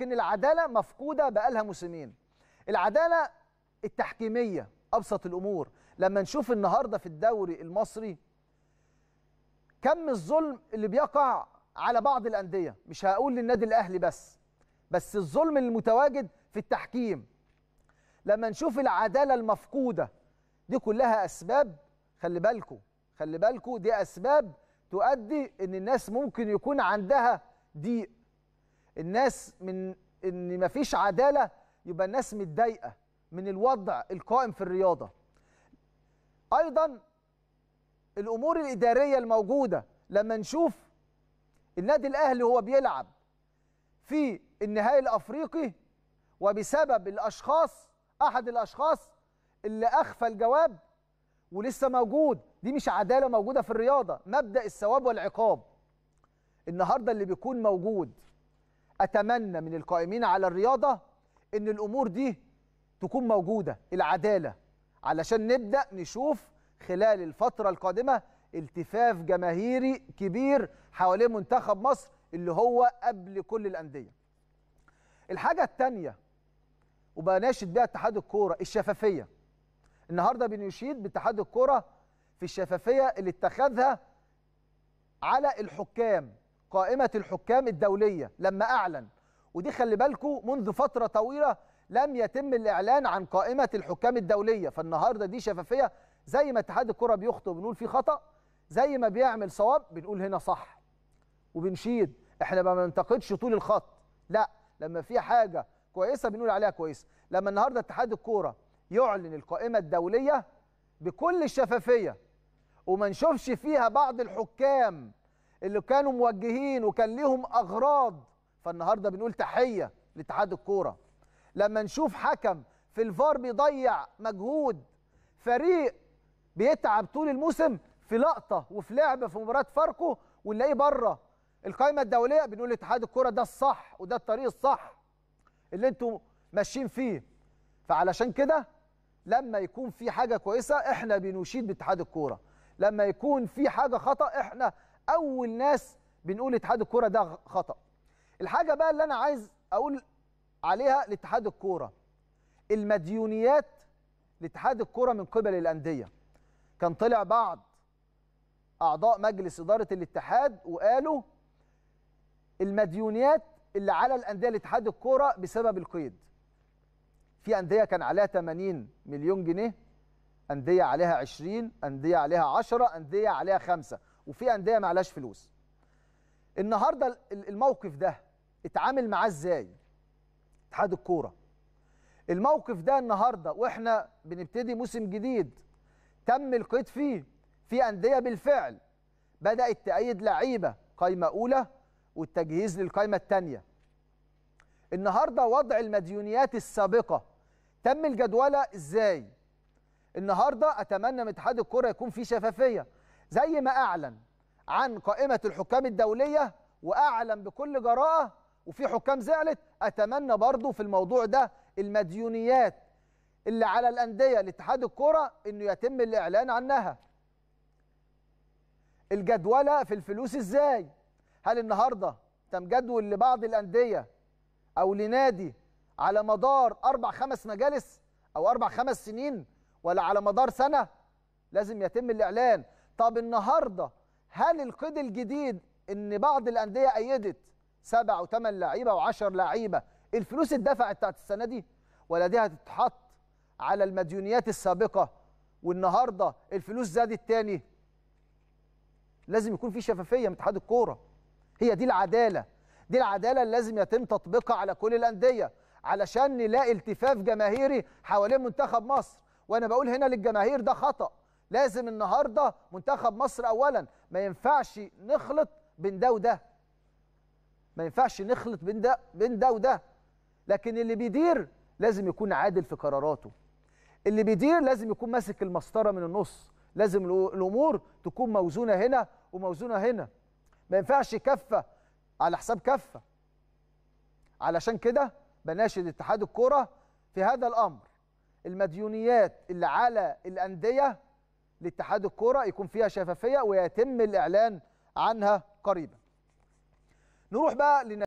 لكن العداله مفقوده بقالها موسمين العداله التحكيميه ابسط الامور لما نشوف النهارده في الدوري المصري كم الظلم اللي بيقع على بعض الانديه مش هقول للنادي الاهلي بس بس الظلم المتواجد في التحكيم لما نشوف العداله المفقوده دي كلها اسباب خلي بالكو خلي بالكو دي اسباب تؤدي ان الناس ممكن يكون عندها ضيق الناس من ان مفيش عداله يبقى الناس متضايقه من الوضع القائم في الرياضه ايضا الامور الاداريه الموجوده لما نشوف النادي الاهلي هو بيلعب في النهائي الافريقي وبسبب الاشخاص احد الاشخاص اللي اخفى الجواب ولسه موجود دي مش عداله موجوده في الرياضه مبدا الثواب والعقاب النهارده اللي بيكون موجود أتمنى من القائمين على الرياضة إن الأمور دي تكون موجودة العدالة علشان نبدأ نشوف خلال الفترة القادمة التفاف جماهيري كبير حوالين منتخب مصر اللي هو قبل كل الأندية الحاجة الثانية وبناشد بها اتحاد الكورة الشفافية النهاردة بنشيد باتحاد الكورة في الشفافية اللي اتخذها على الحكام قائمة الحكام الدولية لما أعلن ودي خلي بالكم منذ فترة طويلة لم يتم الإعلان عن قائمة الحكام الدولية فالنهاردة دي شفافية زي ما اتحاد الكرة بيخطئ بنقول في خطأ زي ما بيعمل صواب بنقول هنا صح وبنشيد احنا ما بننتقدش طول الخط لا لما في حاجة كويسة بنقول عليها كويسة لما النهاردة اتحاد الكورة يعلن القائمة الدولية بكل الشفافية وما نشوفش فيها بعض الحكام اللي كانوا موجهين وكان لهم اغراض فالنهارده بنقول تحيه لاتحاد الكوره لما نشوف حكم في الفار بيضيع مجهود فريق بيتعب طول الموسم في لقطه وفي لعبه في مباراه فاركو ونلاقيه بره القائمه الدوليه بنقول اتحاد الكوره ده الصح وده الطريق الصح اللي انتوا ماشيين فيه فعلشان كده لما يكون في حاجه كويسه احنا بنشيد باتحاد الكوره لما يكون في حاجه خطا احنا اول ناس بنقول اتحاد الكوره ده خطا الحاجه بقى اللي انا عايز اقول عليها لاتحاد الكوره المديونيات لاتحاد الكوره من قبل الانديه كان طلع بعض اعضاء مجلس اداره الاتحاد وقالوا المديونيات اللي على الانديه لاتحاد الكوره بسبب القيد في انديه كان عليها 80 مليون جنيه انديه عليها 20 انديه عليها 10 انديه عليها 5 وفي انديه معلاش فلوس النهارده الموقف ده اتعامل معاه ازاي اتحاد الكوره الموقف ده النهارده واحنا بنبتدي موسم جديد تم القيد فيه في انديه بالفعل بدات تأيد لعيبه قايمه اولى والتجهيز للقايمه الثانيه النهارده وضع المديونيات السابقه تم الجدوله ازاي النهارده اتمنى من اتحاد الكوره يكون في شفافيه زي ما اعلن عن قائمه الحكام الدوليه واعلن بكل جراءه وفي حكام زعلت اتمنى برضو في الموضوع ده المديونيات اللي على الانديه لاتحاد الكره انه يتم الاعلان عنها الجدوله في الفلوس ازاي هل النهارده تم جدول لبعض الانديه او لنادي على مدار اربع خمس مجالس او اربع خمس سنين ولا على مدار سنه لازم يتم الاعلان طب النهارده هل القيد الجديد ان بعض الانديه ايدت سبع وثمان لعيبه وعشر لعيبه الفلوس اتدفعت بتاعت السنه دي ولا دي هتتحط على المديونيات السابقه والنهارده الفلوس زادت تاني لازم يكون في شفافيه من اتحاد الكوره هي دي العداله دي العداله اللي لازم يتم تطبيقها على كل الانديه علشان نلاقي التفاف جماهيري حوالين منتخب مصر وانا بقول هنا للجماهير ده خطأ لازم النهارده منتخب مصر اولا ما ينفعش نخلط بين ده وده ما ينفعش نخلط بين ده بين ده وده لكن اللي بيدير لازم يكون عادل في قراراته اللي بيدير لازم يكون ماسك المسطره من النص لازم الامور تكون موزونه هنا وموزونه هنا ما ينفعش كفه على حساب كفه علشان كده بناشد اتحاد الكوره في هذا الامر المديونيات اللي على الانديه لاتحاد الكوره يكون فيها شفافيه ويتم الاعلان عنها قريبا نروح بقى لنا